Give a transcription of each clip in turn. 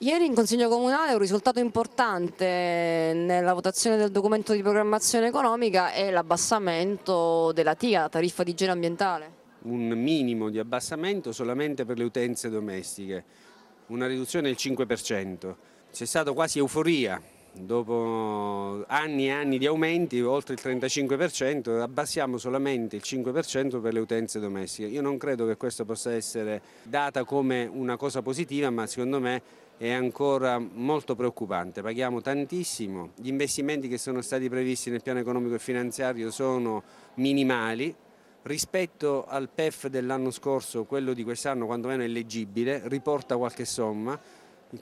Ieri in Consiglio Comunale un risultato importante nella votazione del documento di programmazione economica è l'abbassamento della TIA, la tariffa di igiene ambientale. Un minimo di abbassamento solamente per le utenze domestiche, una riduzione del 5%. C'è stata quasi euforia dopo anni e anni di aumenti, oltre il 35%, abbassiamo solamente il 5% per le utenze domestiche. Io non credo che questo possa essere data come una cosa positiva, ma secondo me è ancora molto preoccupante. Paghiamo tantissimo, gli investimenti che sono stati previsti nel piano economico e finanziario sono minimali, rispetto al PEF dell'anno scorso, quello di quest'anno quantomeno è leggibile, riporta qualche somma,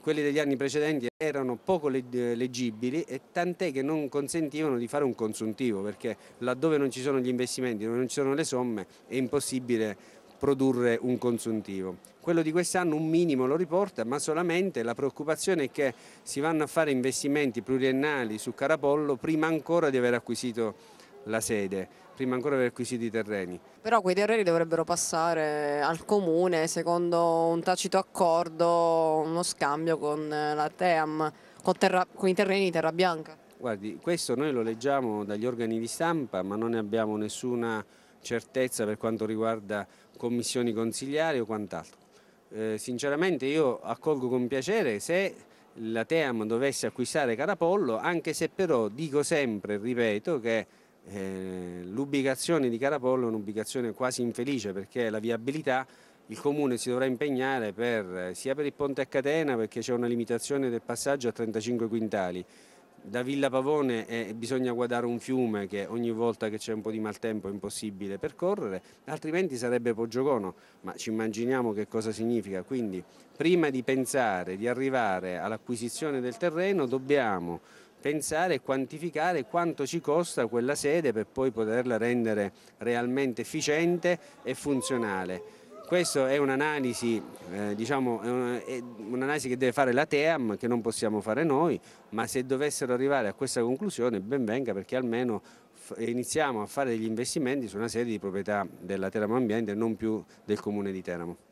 quelli degli anni precedenti erano poco leggibili e tant'è che non consentivano di fare un consuntivo perché laddove non ci sono gli investimenti, dove non ci sono le somme è impossibile produrre un consuntivo. Quello di quest'anno un minimo lo riporta, ma solamente la preoccupazione è che si vanno a fare investimenti pluriennali su Carapollo prima ancora di aver acquisito la sede, prima ancora di aver acquisito i terreni. Però quei terreni dovrebbero passare al comune secondo un tacito accordo, uno scambio con la TEAM, con, terra, con i terreni di Terra Bianca. Guardi, questo noi lo leggiamo dagli organi di stampa, ma non ne abbiamo nessuna certezza per quanto riguarda commissioni consigliari o quant'altro. Eh, sinceramente io accolgo con piacere se la TEAM dovesse acquistare Carapollo, anche se però dico sempre, e ripeto, che eh, l'ubicazione di Carapollo è un'ubicazione quasi infelice perché la viabilità il Comune si dovrà impegnare per, eh, sia per il ponte a catena perché c'è una limitazione del passaggio a 35 quintali, da Villa Pavone eh, bisogna guardare un fiume che ogni volta che c'è un po' di maltempo è impossibile percorrere, altrimenti sarebbe Poggiocono, ma ci immaginiamo che cosa significa. Quindi prima di pensare di arrivare all'acquisizione del terreno dobbiamo pensare e quantificare quanto ci costa quella sede per poi poterla rendere realmente efficiente e funzionale. Questa è un'analisi eh, diciamo, un che deve fare la TEAM, che non possiamo fare noi, ma se dovessero arrivare a questa conclusione ben venga perché almeno iniziamo a fare degli investimenti su una serie di proprietà della Teramo Ambiente e non più del Comune di Teramo.